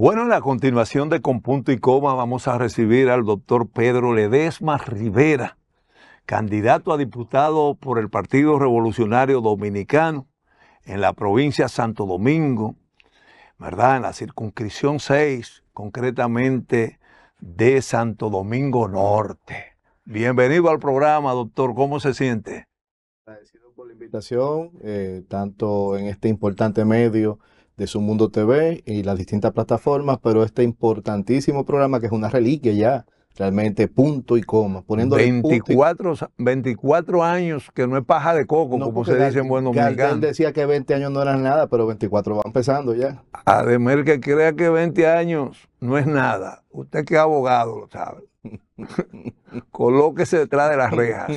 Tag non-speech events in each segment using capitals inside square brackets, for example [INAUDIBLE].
Bueno, en la continuación de Con Punto y Coma vamos a recibir al doctor Pedro Ledesma Rivera, candidato a diputado por el Partido Revolucionario Dominicano en la provincia de Santo Domingo, ¿verdad? En la circunscripción 6, concretamente de Santo Domingo Norte. Bienvenido al programa, doctor. ¿Cómo se siente? Agradecido por la invitación, eh, tanto en este importante medio de su Mundo TV y las distintas plataformas, pero este importantísimo programa que es una reliquia ya, realmente punto y coma, poniendo 24, 24 años que no es paja de coco, como se dice en buen dominicano. decía que 20 años no eran nada, pero 24 va empezando ya. Además, el que crea que 20 años no es nada, usted que es abogado lo sabe. [LAUGHS] Colóquese detrás de las rejas.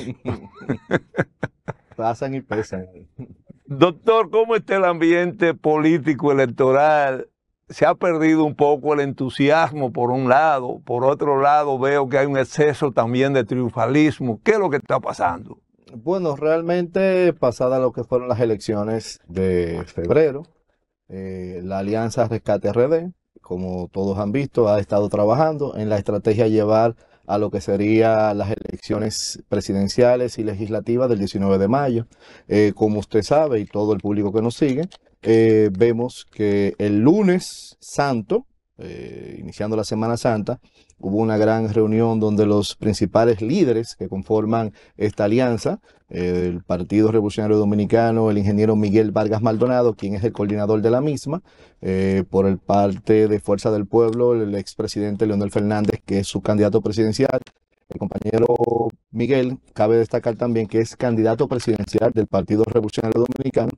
Pasan y pesan. [LAUGHS] Doctor, ¿cómo está el ambiente político electoral? Se ha perdido un poco el entusiasmo por un lado, por otro lado veo que hay un exceso también de triunfalismo. ¿Qué es lo que está pasando? Bueno, realmente pasadas lo que fueron las elecciones de febrero, eh, la alianza Rescate RD, como todos han visto, ha estado trabajando en la estrategia de llevar a lo que serían las elecciones presidenciales y legislativas del 19 de mayo. Eh, como usted sabe y todo el público que nos sigue, eh, vemos que el lunes santo, eh, iniciando la Semana Santa, Hubo una gran reunión donde los principales líderes que conforman esta alianza, eh, el Partido Revolucionario Dominicano, el ingeniero Miguel Vargas Maldonado, quien es el coordinador de la misma, eh, por el parte de Fuerza del Pueblo, el expresidente Leonel Fernández, que es su candidato presidencial, el compañero Miguel, cabe destacar también que es candidato presidencial del Partido Revolucionario Dominicano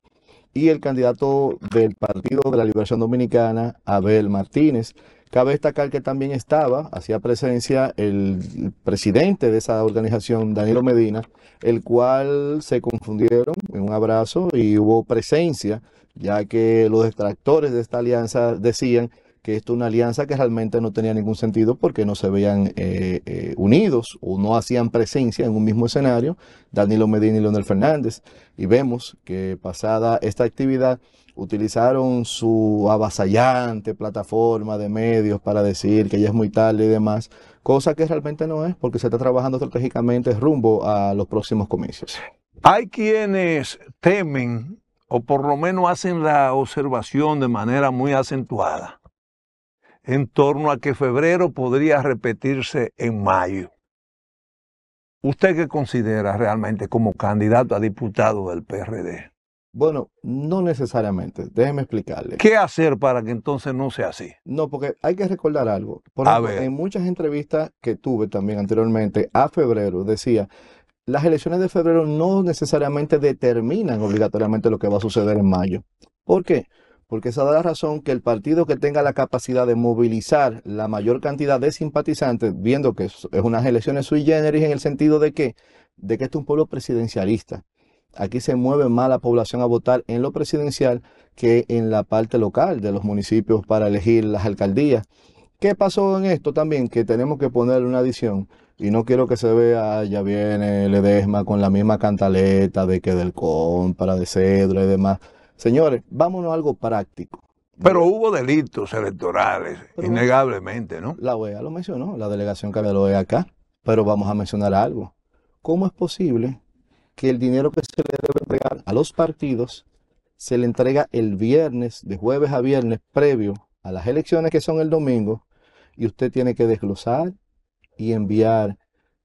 y el candidato del Partido de la Liberación Dominicana, Abel Martínez. Cabe destacar que también estaba, hacía presencia el presidente de esa organización, Danilo Medina, el cual se confundieron en un abrazo y hubo presencia, ya que los detractores de esta alianza decían que esto es una alianza que realmente no tenía ningún sentido porque no se veían eh, eh, unidos o no hacían presencia en un mismo escenario, Danilo Medina y Leonel Fernández. Y vemos que pasada esta actividad utilizaron su avasallante plataforma de medios para decir que ya es muy tarde y demás, cosa que realmente no es porque se está trabajando estratégicamente rumbo a los próximos comicios. Hay quienes temen o por lo menos hacen la observación de manera muy acentuada en torno a que febrero podría repetirse en mayo. ¿Usted qué considera realmente como candidato a diputado del PRD? Bueno, no necesariamente. Déjeme explicarle. ¿Qué hacer para que entonces no sea así? No, porque hay que recordar algo. Por en muchas entrevistas que tuve también anteriormente a febrero, decía, las elecciones de febrero no necesariamente determinan obligatoriamente lo que va a suceder en mayo. ¿Por qué? porque esa da la razón que el partido que tenga la capacidad de movilizar la mayor cantidad de simpatizantes, viendo que es unas elecciones sui generis en el sentido de que, de que este es un pueblo presidencialista. Aquí se mueve más la población a votar en lo presidencial que en la parte local de los municipios para elegir las alcaldías. ¿Qué pasó en esto también? Que tenemos que ponerle una adición. Y no quiero que se vea, ya viene Ledesma con la misma cantaleta de que del compra, de cedro y demás. Señores, vámonos a algo práctico. Pero hubo delitos electorales, innegablemente, ¿no? La OEA lo mencionó, la delegación que había acá, pero vamos a mencionar algo. ¿Cómo es posible que el dinero que se le debe entregar a los partidos se le entrega el viernes, de jueves a viernes, previo a las elecciones que son el domingo, y usted tiene que desglosar y enviar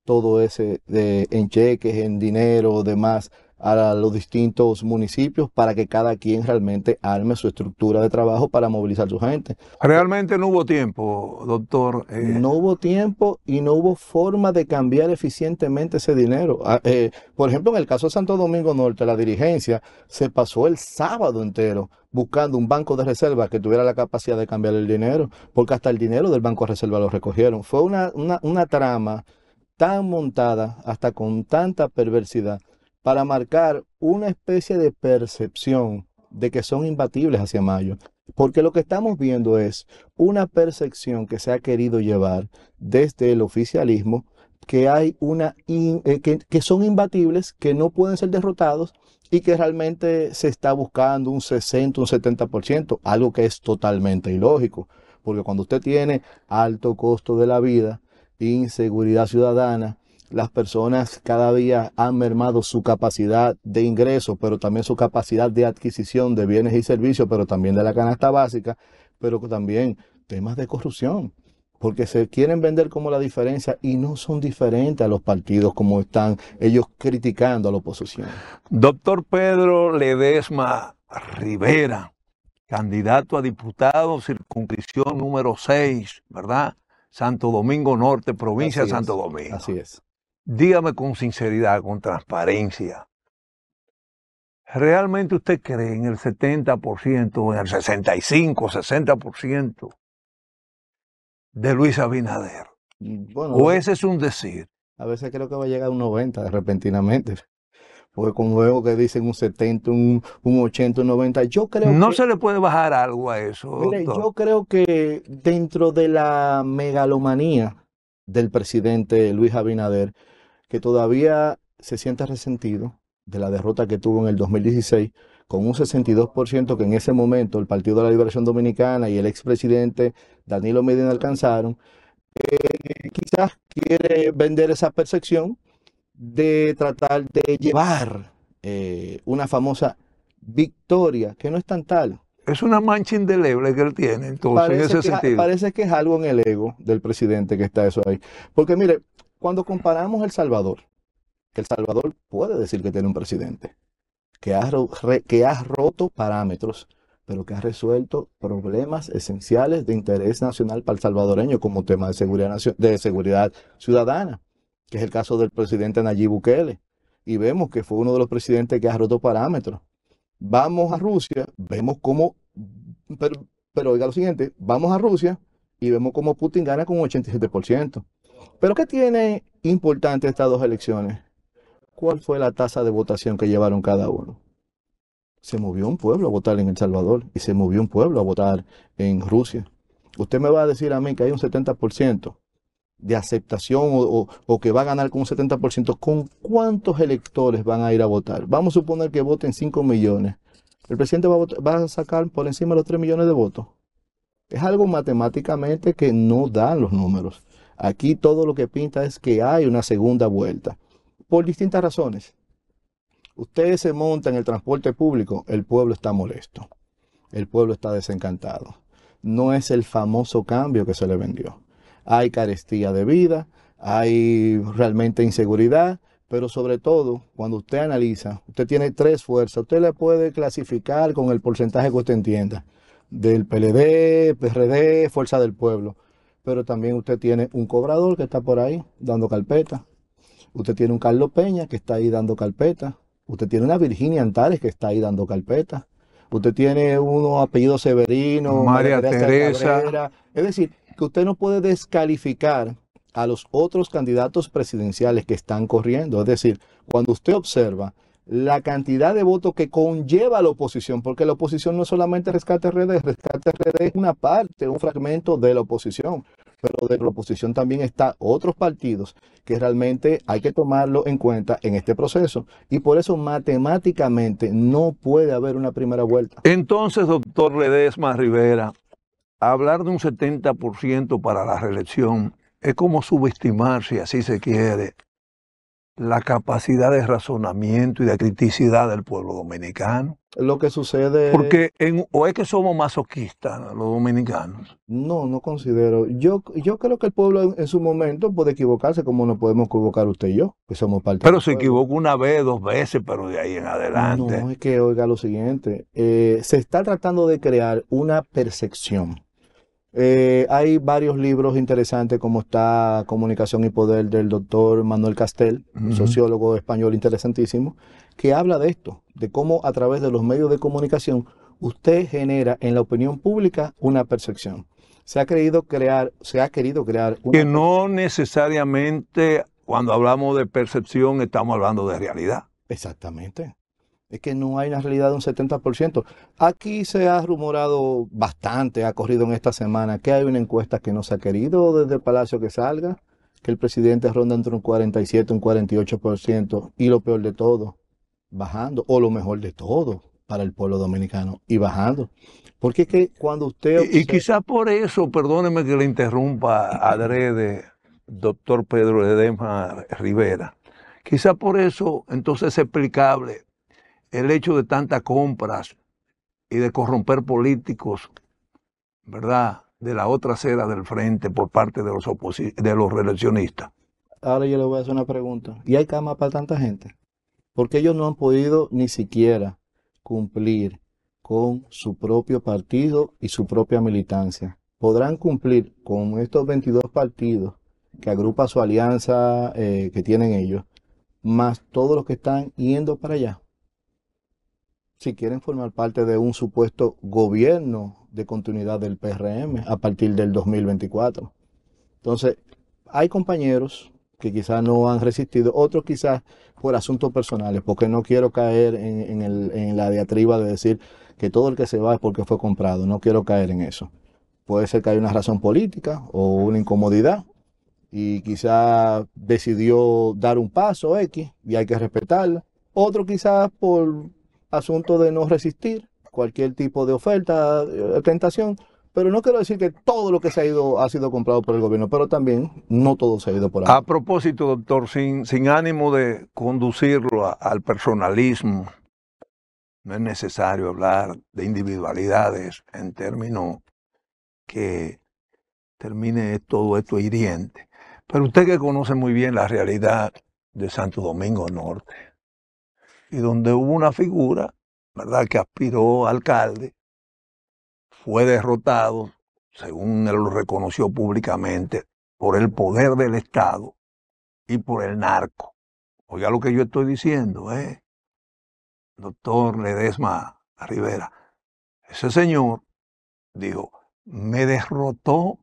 todo ese eh, en cheques, en dinero, demás, a los distintos municipios para que cada quien realmente arme su estructura de trabajo para movilizar su gente. Realmente no hubo tiempo, doctor. Eh. No hubo tiempo y no hubo forma de cambiar eficientemente ese dinero. Ah, eh, por ejemplo, en el caso de Santo Domingo Norte, la dirigencia se pasó el sábado entero buscando un banco de reserva que tuviera la capacidad de cambiar el dinero, porque hasta el dinero del banco de reserva lo recogieron. Fue una trama tan montada, hasta con tanta perversidad, para marcar una especie de percepción de que son imbatibles hacia mayo. Porque lo que estamos viendo es una percepción que se ha querido llevar desde el oficialismo, que, hay una eh, que, son imbatibles, que no pueden ser derrotados y que realmente se está buscando un 60, un 70%, algo que es totalmente ilógico. Porque cuando usted tiene alto costo de la vida, inseguridad ciudadana, las personas cada día han mermado su capacidad de ingreso, pero también su capacidad de adquisición de bienes y servicios, pero también de la canasta básica, pero también temas de corrupción, porque se quieren vender como la diferencia y no son diferentes a los partidos como están ellos criticando a la oposición. Doctor Pedro Ledesma Rivera, candidato a diputado, circunscripción número 6, ¿verdad? Santo Domingo Norte, provincia de Santo Domingo. Así es dígame con sinceridad, con transparencia. ¿Realmente usted cree en el 70%, en el 65, 60% de Luis Abinader? ¿O ese es un decir? A veces creo que va a llegar a un 90 repentinamente. Porque con luego que dicen un 70, un, un 80, un 90, yo creo No se le puede bajar algo a eso. yo creo que dentro de la megalomanía del presidente Luis Abinader, que todavía se sienta resentido de la derrota que tuvo en el 2016, con un 62% que en ese momento el Partido de la Liberación Dominicana y el expresidente Danilo Medina alcanzaron, eh, quizás quiere vender esa percepción de tratar de llevar eh, una famosa victoria, que no es tan tal. Es una mancha indeleble que él tiene, entonces, Parece que es algo en el ego del presidente que está eso ahí. Porque mire, cuando comparamos El Salvador, que El Salvador puede decir que tiene un presidente que ha, roto parámetros, pero que ha resuelto problemas esenciales de interés nacional para el salvadoreño, como tema de seguridad, ciudadana, que es el caso del presidente Nayib Bukele. Y vemos que fue uno de los presidentes que ha roto parámetros. Vamos a Rusia, vemos cómo, pero, pero oiga lo siguiente, vamos a Rusia y vemos cómo Putin gana con un 87%. Pero ¿qué tiene importante estas dos elecciones? ¿Cuál fue la tasa de votación que llevaron cada uno? Se movió un pueblo a votar en El Salvador y se movió un pueblo a votar en Rusia. Usted me va a decir a mí que hay un 70% de aceptación o, que va a ganar con un 70%. ¿Con cuántos electores van a ir a votar? Vamos a suponer que voten 5 millones. El presidente va a, va a sacar por encima de los 3 millones de votos. Es algo matemáticamente que no dan los números. Aquí todo lo que pinta es que hay una segunda vuelta, por distintas razones. Ustedes se montan en el transporte público, el pueblo está molesto, el pueblo está desencantado. No es el famoso cambio que se le vendió. Hay carestía de vida, hay realmente inseguridad, pero sobre todo, cuando usted analiza, usted tiene tres fuerzas, usted le puede clasificar con el porcentaje que usted entienda, del PLD, PRD, Fuerza del Pueblo pero también usted tiene un cobrador que está por ahí dando carpeta. Usted tiene un Carlos Peña que está ahí dando carpeta. Usted tiene una Virginia Antares que está ahí dando carpeta. Usted tiene uno apellidos Severino, María, Teresa. Es decir, que usted no puede descalificar a los otros candidatos presidenciales que están corriendo. Es decir, cuando usted observa la cantidad de votos que conlleva la oposición, porque la oposición no es solamente Rescate Redes, Rescate Redes es una parte, un fragmento de la oposición pero de la oposición también está otros partidos que realmente hay que tomarlo en cuenta en este proceso. Y por eso matemáticamente no puede haber una primera vuelta. Entonces, doctor Ledesma Rivera, hablar de un 70% para la reelección es como subestimar, si así se quiere, la capacidad de razonamiento y de criticidad del pueblo dominicano. Lo que sucede... Porque en, o es que somos masoquistas los dominicanos. No, no considero. Yo, yo creo que el pueblo en, su momento puede equivocarse como nos podemos equivocar usted y yo, que somos parte Pero se equivocó una vez, dos veces, pero de ahí en adelante. No, es que oiga lo siguiente. Eh, se está tratando de crear una percepción eh, hay varios libros interesantes como está Comunicación y Poder del doctor Manuel Castel, sociólogo español interesantísimo, que habla de esto, de cómo a través de los medios de comunicación usted genera en la opinión pública una percepción. Se ha creído crear, se ha querido crear que no necesariamente cuando hablamos de percepción estamos hablando de realidad. Exactamente. Es que no hay una realidad de un 70%. Aquí se ha rumorado bastante, ha corrido en esta semana, que hay una encuesta que no se ha querido desde el Palacio que salga, que el presidente ronda entre un 47 y un 48%, y lo peor de todo, bajando, o lo mejor de todo para el pueblo dominicano, y bajando. Porque es que cuando usted... Y, quizá quizás por eso, perdóneme que le interrumpa adrede, doctor Pedro Edema Rivera, quizás por eso entonces es explicable el hecho de tantas compras y de corromper políticos, ¿verdad? De la otra cera del frente por parte de los, de los reeleccionistas. Ahora yo le voy a hacer una pregunta. ¿Y hay cama para tanta gente? Porque ellos no han podido ni siquiera cumplir con su propio partido y su propia militancia. Podrán cumplir con estos 22 partidos que agrupa su alianza eh, que tienen ellos, más todos los que están yendo para allá si quieren formar parte de un supuesto gobierno de continuidad del PRM a partir del 2024. Entonces, hay compañeros que quizás no han resistido, otros quizás por asuntos personales, porque no quiero caer en, la diatriba de decir que todo el que se va es porque fue comprado, no quiero caer en eso. Puede ser que haya una razón política o una incomodidad y quizás decidió dar un paso X y hay que respetarla. Otro quizás por asunto de no resistir cualquier tipo de oferta, eh, tentación, pero no quiero decir que todo lo que se ha ido ha sido comprado por el gobierno, pero también no todo se ha ido por ahí. A propósito, doctor, sin, sin ánimo de conducirlo al personalismo, no es necesario hablar de individualidades en términos que termine todo esto hiriente. Pero usted que conoce muy bien la realidad de Santo Domingo Norte, y donde hubo una figura, ¿verdad?, que aspiró alcalde, fue derrotado, según él lo reconoció públicamente, por el poder del Estado y por el narco. Oiga lo que yo estoy diciendo, ¿eh? Doctor Ledesma Rivera. Ese señor dijo, me derrotó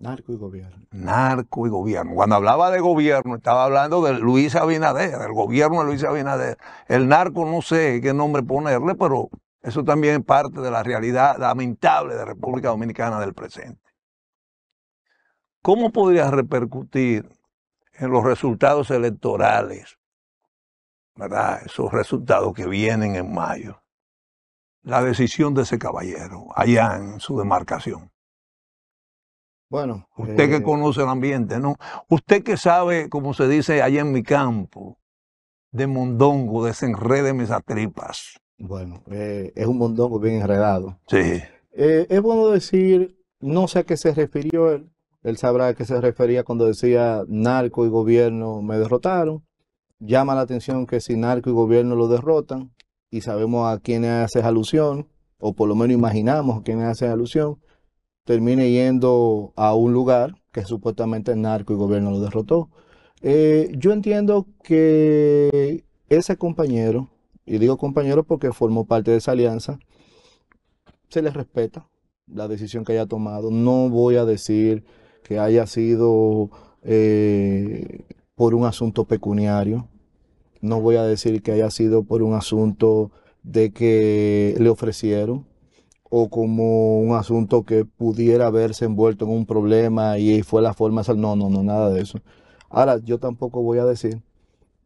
Narco y gobierno. Narco y gobierno. Cuando hablaba de gobierno, estaba hablando de Luis Abinader, del gobierno de Luis Abinader. El narco, no sé qué nombre ponerle, pero eso también es parte de la realidad lamentable de República Dominicana del presente. ¿Cómo podría repercutir en los resultados electorales, ¿verdad? Esos resultados que vienen en mayo, la decisión de ese caballero allá en su demarcación? Bueno. Usted que eh, conoce el ambiente, ¿no? Usted que sabe, como se dice allá en mi campo, de mondongo, desenrede mis tripas. Bueno, eh, es un mondongo bien enredado. Sí. Eh, es bueno decir, no sé a qué se refirió él. Él sabrá a qué se refería cuando decía narco y gobierno me derrotaron. Llama la atención que si narco y gobierno lo derrotan, y sabemos a quién hace alusión, o por lo menos imaginamos a quién hace alusión, termine yendo a un lugar que supuestamente el narco y gobierno lo derrotó. Eh, yo entiendo que ese compañero, y digo compañero porque formó parte de esa alianza, se le respeta la decisión que haya tomado. No voy a decir que haya sido eh, por un asunto pecuniario, no voy a decir que haya sido por un asunto de que le ofrecieron, o como un asunto que pudiera haberse envuelto en un problema y fue la forma. No, no, no, nada de eso. Ahora, yo tampoco voy a decir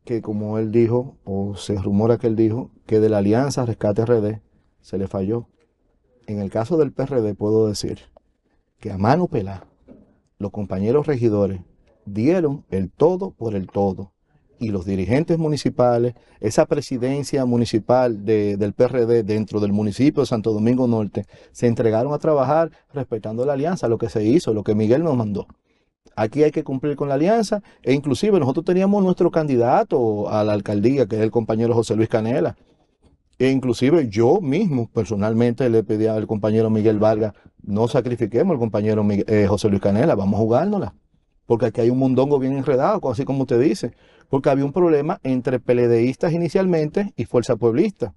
que como él dijo, o se rumora que él dijo, que de la alianza Rescate RD se le falló. En el caso del PRD puedo decir que a mano Pelá, los compañeros regidores dieron el todo por el todo y los dirigentes municipales, esa presidencia municipal del PRD dentro del municipio de Santo Domingo Norte, se entregaron a trabajar respetando la alianza, lo que se hizo, lo que Miguel nos mandó. Aquí hay que cumplir con la alianza e inclusive nosotros teníamos nuestro candidato a la alcaldía, que es el compañero José Luis Canela. E inclusive yo mismo personalmente le pedí al compañero Miguel Vargas, no sacrifiquemos al compañero eh, José Luis Canela, vamos a jugárnosla. Porque aquí hay un mundongo bien enredado, así como usted dice porque había un problema entre peledeístas inicialmente y fuerza pueblista.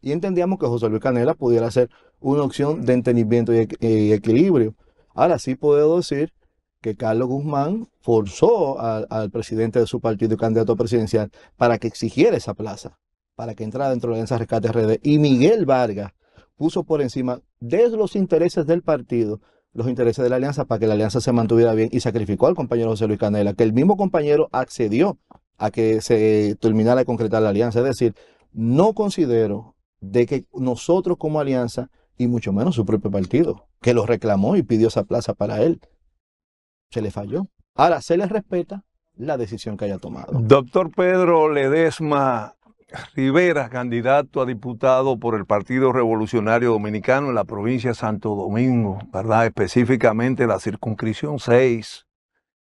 Y entendíamos que José Luis Canela pudiera ser una opción de entendimiento y, equilibrio. Ahora sí puedo decir que Carlos Guzmán forzó al, presidente de su partido y candidato presidencial para que exigiera esa plaza, para que entrara dentro de esa Alianza Rescate RD. Y Miguel Vargas puso por encima de los intereses del partido los intereses de la alianza para que la alianza se mantuviera bien y sacrificó al compañero José Luis Canela, que el mismo compañero accedió a que se terminara de concretar la alianza. Es decir, no considero de que nosotros como alianza, y mucho menos su propio partido, que lo reclamó y pidió esa plaza para él, se le falló. Ahora, se le respeta la decisión que haya tomado. Doctor Pedro Ledesma, Rivera, candidato a diputado por el Partido Revolucionario Dominicano en la provincia de Santo Domingo, ¿verdad? Específicamente la circunscripción 6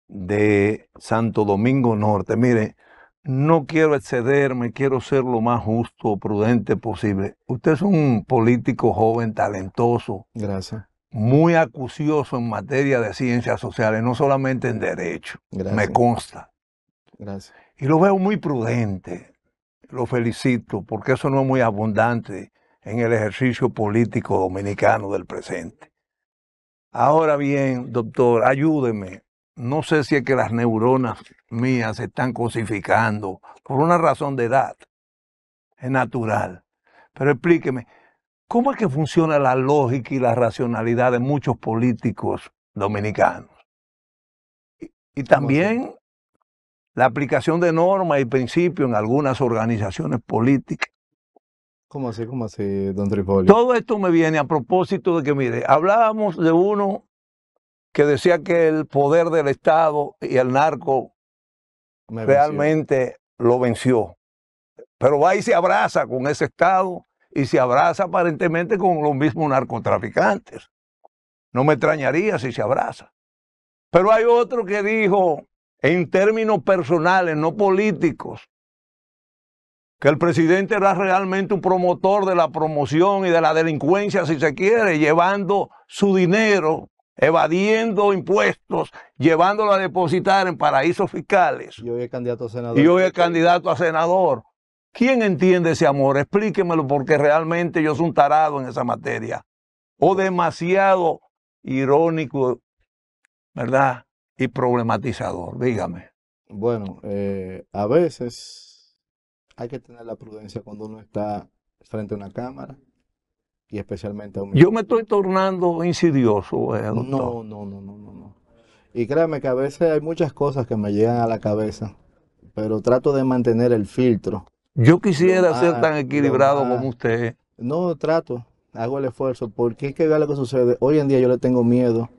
de Santo Domingo Norte. Mire, no quiero excederme, quiero ser lo más justo prudente posible. Usted es un político joven, talentoso. Gracias. Muy acucioso en materia de ciencias sociales, no solamente en derecho. Me consta. Gracias. Y lo veo muy prudente, lo felicito porque eso no es muy abundante en el ejercicio político dominicano del presente. Ahora bien, doctor, ayúdeme. No sé si es que las neuronas mías se están cosificando por una razón de edad. Es natural. Pero explíqueme, ¿cómo es que funciona la lógica y la racionalidad de muchos políticos dominicanos? Y, también la aplicación de normas y principios en algunas organizaciones políticas. ¿Cómo así, cómo así, don tripoli Todo esto me viene a propósito de que, mire, hablábamos de uno que decía que el poder del Estado y el narco realmente lo venció. Pero va y se abraza con ese Estado y se abraza aparentemente con los mismos narcotraficantes. No me extrañaría si se abraza. Pero hay otro que dijo, en términos personales, no políticos, que el presidente era realmente un promotor de la promoción y de la delincuencia, si se quiere, llevando su dinero, evadiendo impuestos, llevándolo a depositar en paraísos fiscales. Y hoy es candidato a senador. Y hoy es candidato a senador. ¿Quién entiende ese amor? Explíquemelo porque realmente yo soy un tarado en esa materia. O demasiado irónico, ¿verdad? y problematizador. Dígame. Bueno, a veces hay que tener la prudencia cuando uno está frente a una cámara y especialmente a un... Yo me estoy tornando insidioso. No, no, no, no, no, Y créame que a veces hay muchas cosas que me llegan a la cabeza, pero trato de mantener el filtro. Yo quisiera ser tan equilibrado como usted. No, trato, hago el esfuerzo, porque es que vea lo que sucede. Hoy en día yo le tengo miedo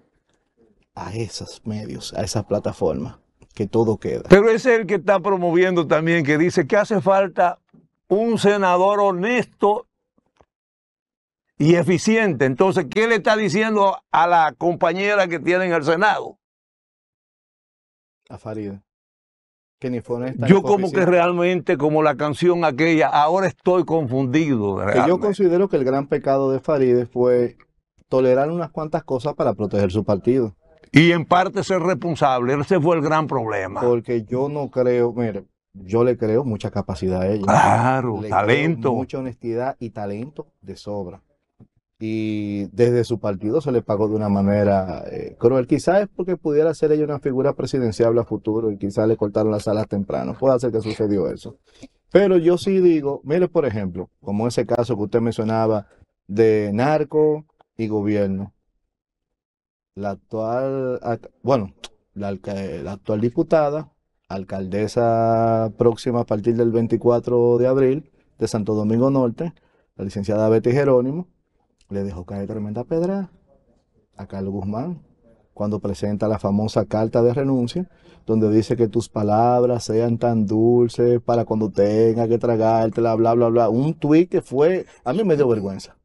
a esos medios, a esas plataformas, que todo queda. Pero es el que está promoviendo también, que dice que hace falta un senador honesto y eficiente. Entonces, ¿qué le está diciendo a la compañera que tiene en el Senado? A Faride Que ni fue honesta, yo como que realmente, como la canción aquella, ahora estoy confundido. Que yo considero que el gran pecado de Faride fue tolerar unas cuantas cosas para proteger su partido y en parte ser responsable. Ese fue el gran problema. Porque yo no creo, mire, yo le creo mucha capacidad a ella. Claro, talento. Mucha honestidad y talento de sobra. Y desde su partido se le pagó de una manera eh, cruel. Quizás es porque pudiera ser ella una figura presidencial a futuro y quizás le cortaron las alas temprano. Puede ser que sucedió eso. Pero yo sí digo, mire, por ejemplo, como ese caso que usted mencionaba de narco y gobierno la actual, bueno, la, actual diputada, alcaldesa próxima a partir del 24 de abril de Santo Domingo Norte, la licenciada Betty Jerónimo, le dejó caer tremenda pedra a Carlos Guzmán cuando presenta la famosa carta de renuncia, donde dice que tus palabras sean tan dulces para cuando tenga que tragártela, bla, bla, bla. Un tuit que fue, a mí me dio vergüenza.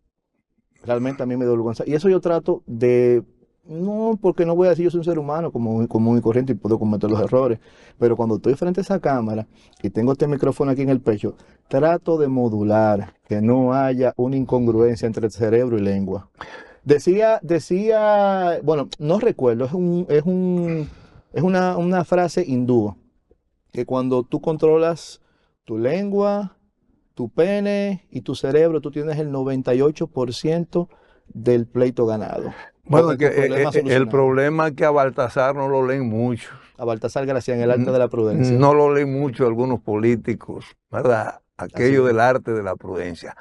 Realmente a mí me dio vergüenza. Y eso yo trato de no, porque no voy a decir yo soy un ser humano como común y corriente y puedo cometer los errores. Pero cuando estoy frente a esa cámara y tengo este micrófono aquí en el pecho, trato de modular, que no haya una incongruencia entre el cerebro y lengua. Decía, decía, bueno, no recuerdo, es un, es un, es una, una frase hindú, que cuando tú controlas tu lengua, tu pene y tu cerebro, tú tienes el 98% del pleito ganado. Bueno, el eh, eh, eh, problema es que a Baltasar no lo leen mucho. A Baltasar en el arte de la prudencia. No lo leen mucho algunos políticos, ¿verdad? Aquello del arte de la prudencia.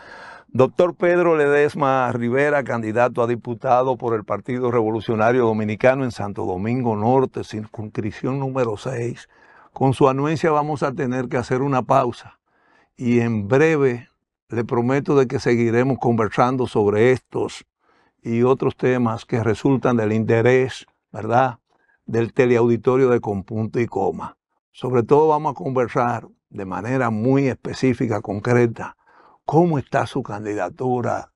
Doctor Pedro Ledesma Rivera, candidato a diputado por el Partido Revolucionario Dominicano en Santo Domingo Norte, circunscripción número 6. Con su anuencia vamos a tener que hacer una pausa y en breve le prometo de que seguiremos conversando sobre estos y otros temas que resultan del interés, ¿verdad?, del teleauditorio de Con y Coma. Sobre todo vamos a conversar de manera muy específica, concreta, cómo está su candidatura,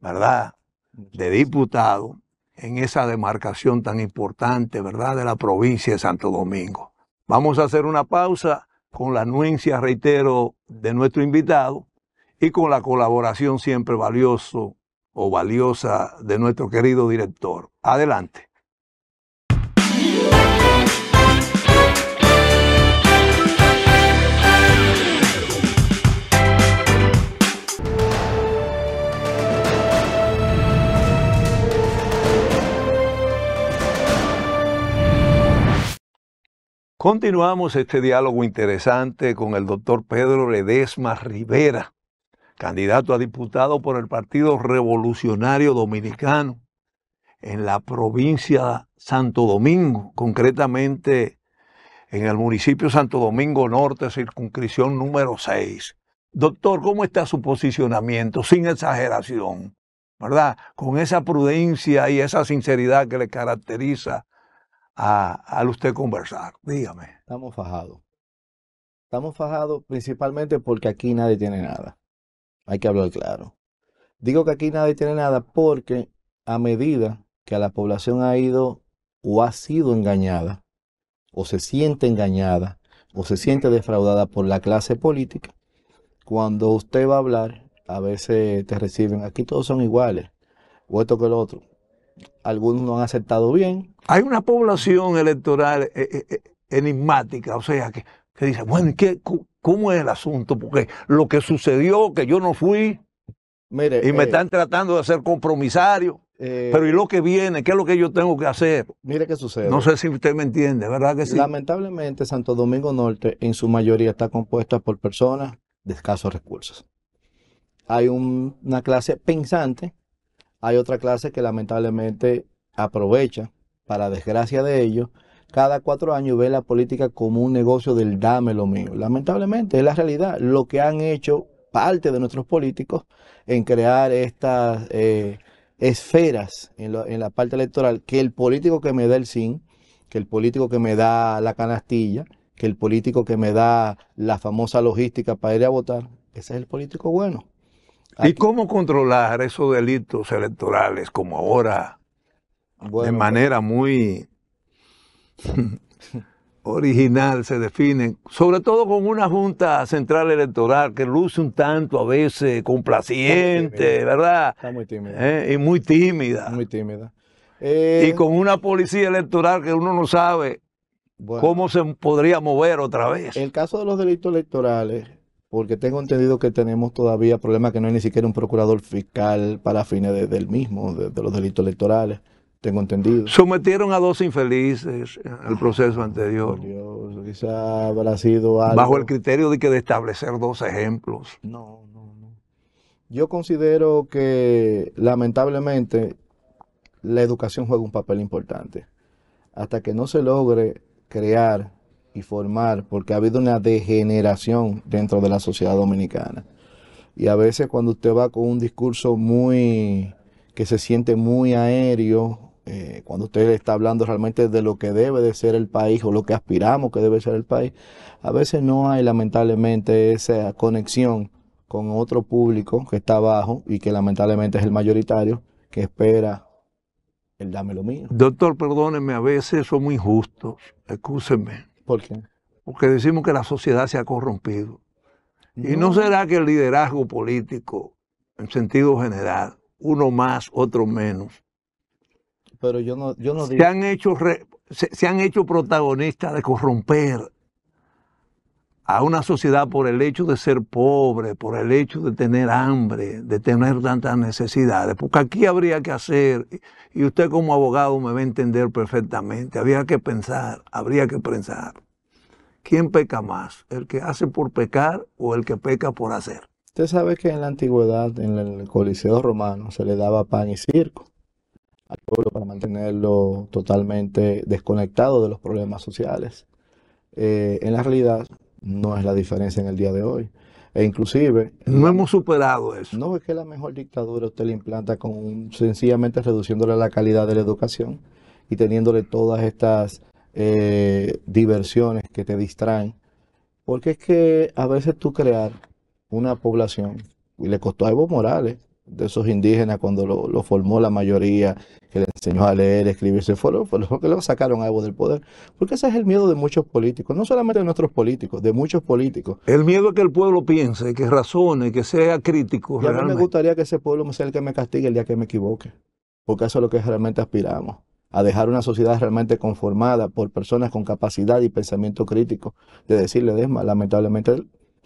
¿verdad?, de diputado en esa demarcación tan importante, ¿verdad?, de la provincia de Santo Domingo. Vamos a hacer una pausa con la anuencia, reitero, de nuestro invitado y con la colaboración siempre valioso o valiosa de nuestro querido director. Adelante. Continuamos este diálogo interesante con el doctor Pedro Ledesma Rivera, candidato a diputado por el Partido Revolucionario Dominicano en la provincia Santo Domingo, concretamente en el municipio Santo Domingo Norte, circunscripción número 6. Doctor, ¿cómo está su posicionamiento? Sin exageración, ¿verdad? Con esa prudencia y esa sinceridad que le caracteriza al usted conversar. Dígame. Estamos fajados. Estamos fajados principalmente porque aquí nadie tiene nada. Hay que hablar claro. Digo que aquí nadie tiene nada porque a medida que la población ha ido o ha sido engañada, o se siente engañada, o se siente defraudada por la clase política, cuando usted va a hablar, a veces te reciben, aquí todos son iguales, o esto que lo otro. Algunos no han aceptado bien. Hay una población electoral eh, eh, eh, enigmática, o sea, que, que dice, bueno, ¿qué, ¿Cómo es el asunto? Porque lo que sucedió, que yo no fui, Mire, y me eh, están tratando de hacer compromisario. Eh, pero ¿y lo que viene? ¿Qué es lo que yo tengo que hacer? Mire qué sucede. No sé si usted me entiende, ¿verdad que sí? Lamentablemente, Santo Domingo Norte en su mayoría está compuesta por personas de escasos recursos. Hay una clase pensante, hay otra clase que lamentablemente aprovecha, para desgracia de ellos, cada cuatro años ve la política como un negocio del dame lo mío. Lamentablemente es la realidad. Lo que han hecho parte de nuestros políticos en crear estas eh, esferas en, la parte electoral, que el político que me da el SIN, que el político que me da la canastilla, que el político que me da la famosa logística para ir a votar, ese es el político bueno. ¿Y cómo controlar esos delitos electorales como ahora? de pues manera muy [LAUGHS] original se definen, sobre todo con una Junta Central Electoral que luce un tanto a veces complaciente, ¿verdad? Eh, y muy tímida. Muy tímida. Y eh, con una policía electoral que uno no sabe cómo se podría mover otra vez. en El caso de los delitos electorales, porque tengo entendido que tenemos todavía problemas que no hay ni siquiera un procurador fiscal para fines del mismo, de los delitos electorales. Tengo entendido. Sometieron a dos infelices al proceso anterior. Dios, quizá habrá sido algo. Bajo el criterio de que de establecer dos ejemplos. No, no, no. Yo considero que lamentablemente la educación juega un papel importante. Hasta que no se logre crear y formar, porque ha habido una degeneración dentro de la sociedad dominicana. Y a veces cuando usted va con un discurso muy que se siente muy aéreo eh, cuando usted está hablando realmente de lo que debe de ser el país o lo que aspiramos que debe ser el país, a veces no hay lamentablemente esa conexión con otro público que está abajo y que lamentablemente es el mayoritario que espera el dame lo mío. Doctor, perdóneme a veces somos injustos, excúsenme. ¿Por qué? Porque decimos que la sociedad se ha corrompido. ¿Y no será que el liderazgo político, en sentido general, uno más, otro menos, pero yo no, yo no digo. Se han hecho, se han hecho protagonistas de corromper a una sociedad por el hecho de ser pobre, por el hecho de tener hambre, de tener tantas necesidades, porque aquí habría que hacer, y usted como abogado me va a entender perfectamente, habría que pensar, habría que pensar, ¿quién peca más? ¿El que hace por pecar o el que peca por hacer? Usted sabe que en la antigüedad, en el Coliseo romano, se le daba pan y circo al pueblo para mantenerlo totalmente desconectado de los problemas sociales. Eh, en la realidad no es la diferencia en el día de hoy. E inclusive... No hemos superado eso. No es que la mejor dictadura usted le implanta con sencillamente reduciéndole la calidad de la educación y teniéndole todas estas eh, diversiones que te distraen. Porque es que a veces tú crear una población, y le costó algo Evo Morales, de esos indígenas cuando lo, formó la mayoría, que le enseñó a leer, escribirse, fueron, fueron que lo sacaron algo del poder. Porque ese es el miedo de muchos políticos, no solamente de nuestros políticos, de muchos políticos. El miedo es que el pueblo piense, que razone, que sea crítico. a mí me gustaría que ese pueblo sea el que me castigue el día que me equivoque, porque eso es lo que realmente aspiramos a dejar una sociedad realmente conformada por personas con capacidad y pensamiento crítico, de decirle, Desma, lamentablemente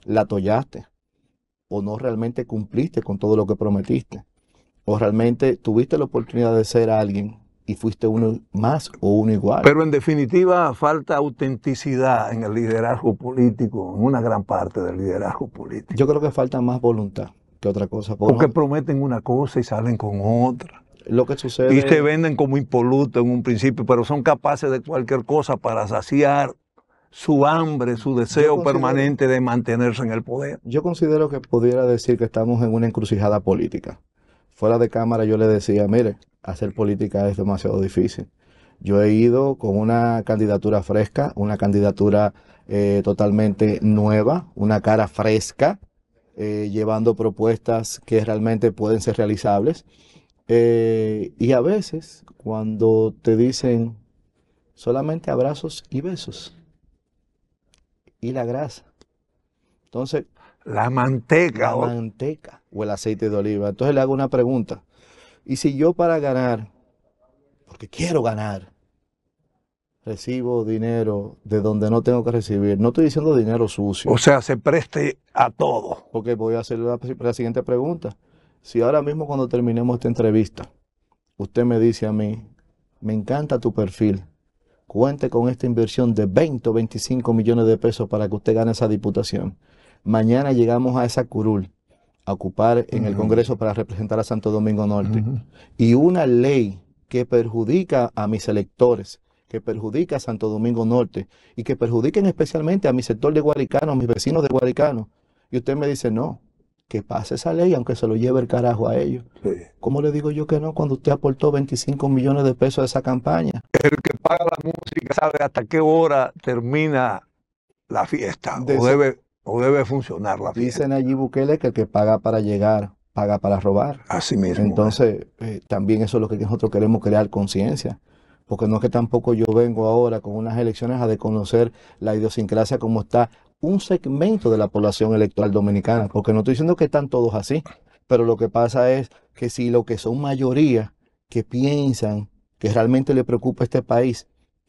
la tollaste, o no realmente cumpliste con todo lo que prometiste, o realmente tuviste la oportunidad de ser alguien y fuiste uno más o uno igual. Pero en definitiva falta autenticidad en el liderazgo político, en una gran parte del liderazgo político. Yo creo que falta más voluntad que otra cosa. Porque prometen una cosa y salen con otra. Lo que sucede. Y se venden como impolutos en un principio, pero son capaces de cualquier cosa para saciar su hambre, su deseo permanente de mantenerse en el poder. Yo considero que pudiera decir que estamos en una encrucijada política. Fuera de cámara yo le decía, mire, hacer política es demasiado difícil. Yo he ido con una candidatura fresca, una candidatura eh, totalmente nueva, una cara fresca, eh, llevando propuestas que realmente pueden ser realizables. Eh, y a veces cuando te dicen solamente abrazos y besos, y la grasa. Entonces. La manteca. La o... manteca o el aceite de oliva. Entonces le hago una pregunta. ¿Y si yo para ganar, porque quiero ganar, recibo dinero de donde no tengo que recibir? No estoy diciendo dinero sucio. O sea, se preste a todo. Porque voy a hacer la siguiente pregunta. Si ahora mismo cuando terminemos esta entrevista, usted me dice a mí, me encanta tu perfil, cuente con esta inversión de 20 o 25 millones de pesos para que usted gane esa diputación. Mañana llegamos a esa curul a ocupar en el Congreso para representar a Santo Domingo Norte. Y una ley que perjudica a mis electores, que perjudica a Santo Domingo Norte y que perjudiquen especialmente a mi sector de Guaricano, a mis vecinos de Guaricano. Y usted me dice, no, que pase esa ley, aunque se lo lleve el carajo a ellos. ¿Cómo le digo yo que no cuando usted aportó 25 millones de pesos a esa campaña? El que paga la música sabe hasta qué hora termina la fiesta o, debe, o debe funcionar la fiesta. Dicen allí Bukele que el que paga para llegar paga para robar. Así mismo. Entonces, eh, también eso es lo que nosotros queremos crear conciencia porque no es que tampoco yo vengo ahora con unas elecciones a desconocer la idiosincrasia como está un segmento de la población electoral dominicana, porque no estoy diciendo que están todos así, pero lo que pasa es que si lo que son mayoría que piensan que realmente le preocupa a este país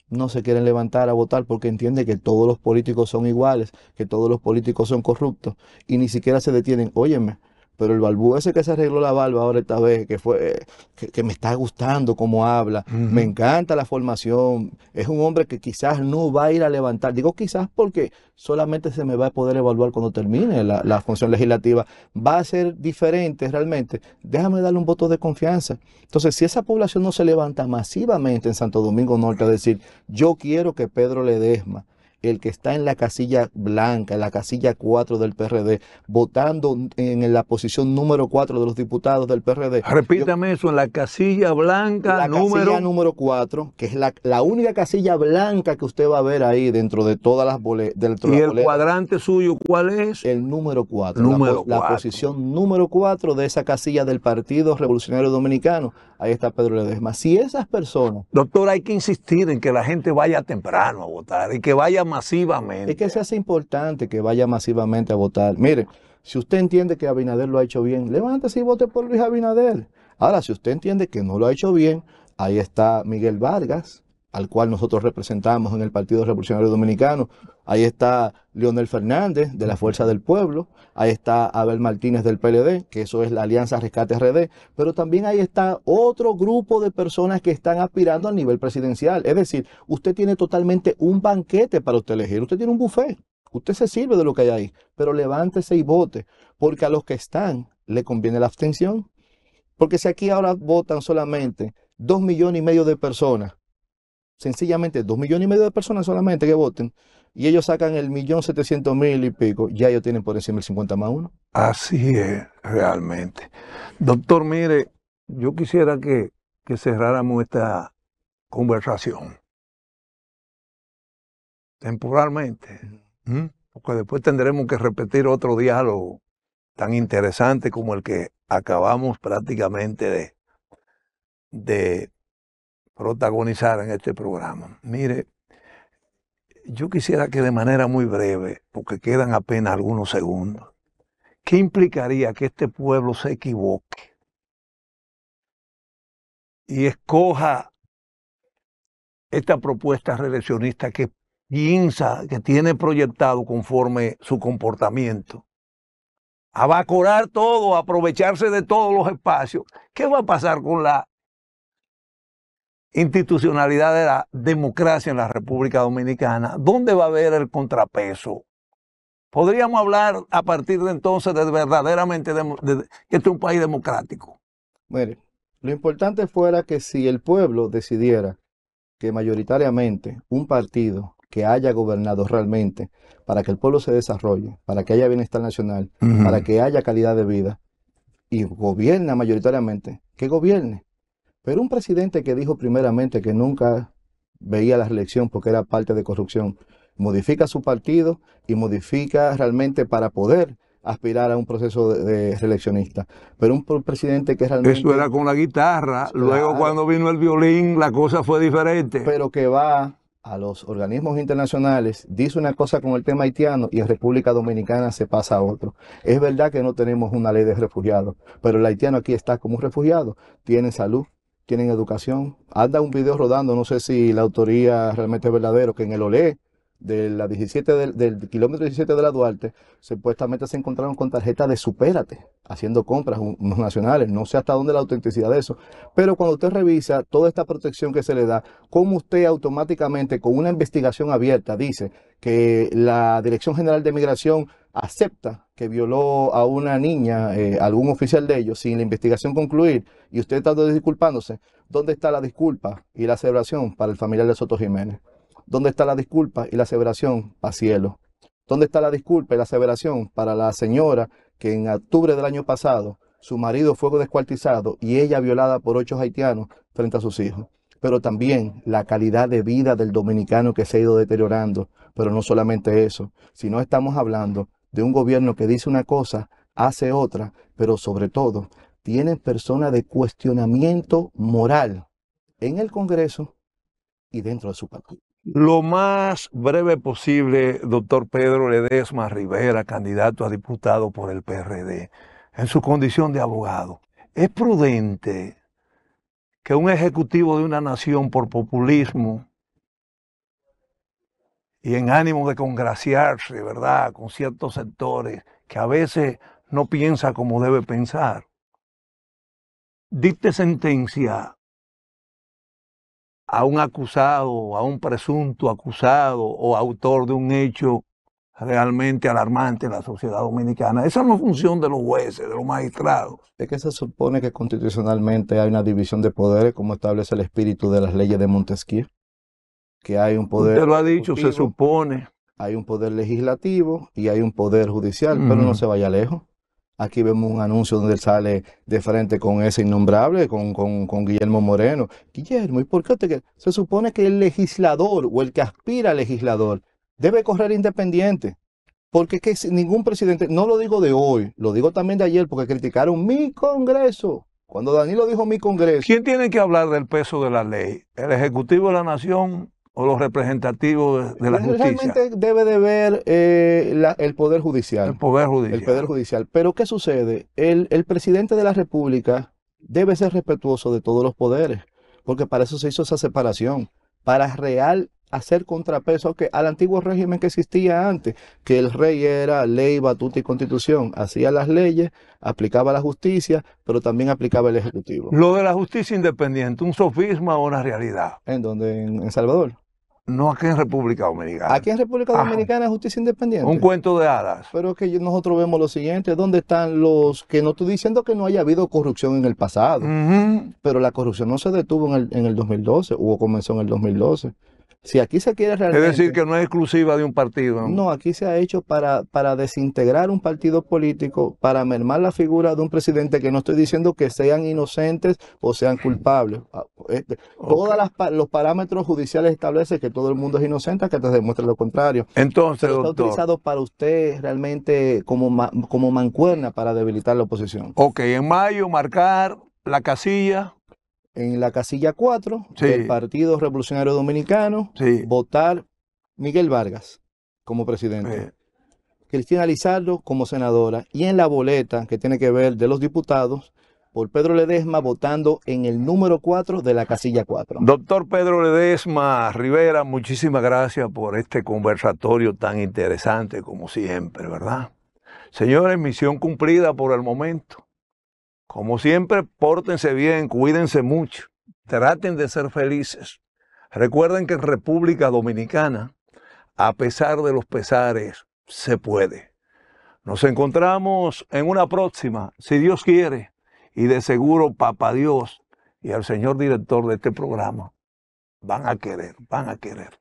no se quieren levantar a votar porque entiende que todos los políticos son iguales, que todos los políticos son corruptos y ni siquiera se detienen, óyeme, pero el balbú ese que se arregló la barba ahora esta vez, que fue, que, me está gustando cómo habla, me encanta la formación, es un hombre que quizás no va a ir a levantar, digo quizás porque solamente se me va a poder evaluar cuando termine la, función legislativa, va a ser diferente realmente, déjame darle un voto de confianza. Entonces, si esa población no se levanta masivamente en Santo Domingo Norte a decir, yo quiero que Pedro Ledesma, el que está en la casilla blanca, en la casilla 4 del PRD, votando en la posición número 4 de los diputados del PRD. Repítame eso, en la casilla blanca la Casilla número 4, que es la, única casilla blanca que usted va a ver ahí dentro de todas las boletas. ¿Y el cuadrante suyo cuál es? El número 4. la, posición número 4 de esa casilla del Partido Revolucionario Dominicano. Ahí está Pedro Ledesma. Si esas personas... Doctor, hay que insistir en que la gente vaya temprano a votar y que vaya masivamente. Es que se hace importante que vaya masivamente a votar. Mire, si usted entiende que Abinader lo ha hecho bien, levántese y vote por Luis Abinader. Ahora, si usted entiende que no lo ha hecho bien, ahí está Miguel Vargas, al cual nosotros representamos en el Partido Revolucionario Dominicano. Ahí está Leonel Fernández, de la Fuerza del Pueblo. Ahí está Abel Martínez del PLD, que eso es la Alianza Rescate RD. Pero también ahí está otro grupo de personas que están aspirando a nivel presidencial. Es decir, usted tiene totalmente un banquete para usted elegir. Usted tiene un buffet. Usted se sirve de lo que hay ahí. Pero levántese y vote, porque a los que están le conviene la abstención. Porque si aquí ahora votan solamente dos millones y medio de personas, sencillamente dos millones y medio de personas solamente que voten y ellos sacan el millón setecientos mil y pico, ya ellos tienen por encima el cincuenta más uno. Así es, realmente. Doctor, mire, yo quisiera que, que cerráramos esta conversación temporalmente, porque después tendremos que repetir otro diálogo tan interesante como el que acabamos prácticamente de, de protagonizar en este programa. Mire, yo quisiera que de manera muy breve, porque quedan apenas algunos segundos, ¿qué implicaría que este pueblo se equivoque y escoja esta propuesta reeleccionista que piensa, que tiene proyectado conforme su comportamiento, a todo, a aprovecharse de todos los espacios, ¿qué va a pasar con la institucionalidad de la democracia en la República Dominicana, ¿dónde va a haber el contrapeso? Podríamos hablar a partir de entonces de verdaderamente de, que este es un país democrático. Mire, lo importante fuera que si el pueblo decidiera que mayoritariamente un partido que haya gobernado realmente, para que el pueblo se desarrolle, para que haya bienestar nacional, para que haya calidad de vida, y gobierna mayoritariamente, que gobierne, pero un presidente que dijo primeramente que nunca veía la reelección porque era parte de corrupción, modifica su partido y modifica realmente para poder aspirar a un proceso de, reeleccionista. Pero un presidente que realmente... Eso era con la guitarra, luego cuando vino el violín la cosa fue diferente. Pero que va a los organismos internacionales, dice una cosa con el tema haitiano y en República Dominicana se pasa a otro. Es verdad que no tenemos una ley de refugiados, pero el haitiano aquí está como un refugiado, tiene salud, tienen educación. Anda un video rodando, no sé si la autoría realmente es verdadero, que en el OLE de la 17 del, kilómetro 17 de la Duarte, supuestamente se encontraron con tarjetas de Supérate, haciendo compras nacionales. No sé hasta dónde la autenticidad de eso. Pero cuando usted revisa toda esta protección que se le da, como usted automáticamente con una investigación abierta dice que la Dirección General de Migración acepta que violó a una niña, eh, algún oficial de ellos, sin la investigación concluir, y usted está disculpándose, ¿dónde está la disculpa y la aseveración para el familiar de Soto Jiménez? ¿Dónde está la disculpa y la aseveración para Cielo? ¿Dónde está la disculpa y la aseveración para la señora que en octubre del año pasado su marido fue descuartizado y ella violada por ocho haitianos frente a sus hijos? pero también la calidad de vida del dominicano que se ha ido deteriorando. Pero no solamente eso, sino estamos hablando de un gobierno que dice una cosa, hace otra, pero sobre todo tiene personas de cuestionamiento moral en el Congreso y dentro de su partido. Lo más breve posible, doctor Pedro Ledesma Rivera, candidato a diputado por el PRD, en su condición de abogado, ¿es prudente que un ejecutivo de una nación por populismo y en ánimo de congraciarse, ¿verdad?, con ciertos sectores que a veces no piensa como debe pensar, dicte sentencia a un acusado, a un presunto acusado o autor de un hecho realmente alarmante en la sociedad dominicana. Esa no es función de los jueces, de los magistrados. Es que se supone que constitucionalmente hay una división de poderes como establece el espíritu de las leyes de Montesquieu que hay un poder... Usted lo ha dicho, se supone. Hay un poder legislativo y hay un poder judicial, pero no se vaya lejos. Aquí vemos un anuncio donde él sale de frente con ese innombrable, con, Guillermo Moreno. Guillermo, ¿y por qué te... se supone que el legislador o el que aspira a legislador debe correr independiente? Porque es que ningún presidente, no lo digo de hoy, lo digo también de ayer, porque criticaron mi Congreso. Cuando Danilo dijo mi Congreso. ¿Quién tiene que hablar del peso de la ley? ¿El Ejecutivo de la Nación o los representativos de la pues, justicia. Realmente debe de ver eh, el Poder Judicial. El Poder Judicial. El Poder Judicial. Pero ¿qué sucede? El, el presidente de la República debe ser respetuoso de todos los poderes, porque para eso se hizo esa separación, para real hacer contrapeso que al antiguo régimen que existía antes, que el rey era ley, batuta y constitución, hacía las leyes, aplicaba la justicia, pero también aplicaba el ejecutivo. Lo de la justicia independiente, un sofisma o una realidad. ¿En donde ¿En, Salvador? No aquí en República Dominicana. Aquí en República Dominicana es justicia independiente. Un cuento de hadas. Pero que nosotros vemos lo siguiente, ¿dónde están los que no estoy diciendo que no haya habido corrupción en el pasado? Pero la corrupción no se detuvo en el, en el 2012 hubo comenzó en el 2012. Si aquí se quiere realmente... Es decir, que no es exclusiva de un partido. No, aquí se ha hecho para, para desintegrar un partido político, para mermar la figura de un presidente que no estoy diciendo que sean inocentes o sean culpables. Ah, eh, Todos los parámetros judiciales establecen que todo el mundo es inocente hasta que te demuestre lo contrario. Entonces, doctor, Está utilizado para usted realmente como, como mancuerna para debilitar la oposición. Ok, en mayo marcar la casilla en la casilla 4 del Partido Revolucionario Dominicano votar Miguel Vargas como presidente, eh. Cristina Lizardo como senadora y en la boleta que tiene que ver de los diputados por Pedro Ledesma votando en el número 4 de la casilla 4. Doctor Pedro Ledesma Rivera, muchísimas gracias por este conversatorio tan interesante como siempre, ¿verdad? Señores, misión cumplida por el momento. Como siempre, pórtense bien, cuídense mucho, traten de ser felices. Recuerden que en República Dominicana, a pesar de los pesares, se puede. Nos encontramos en una próxima, si Dios quiere, y de seguro Papa Dios y al señor director de este programa van a querer, van a querer.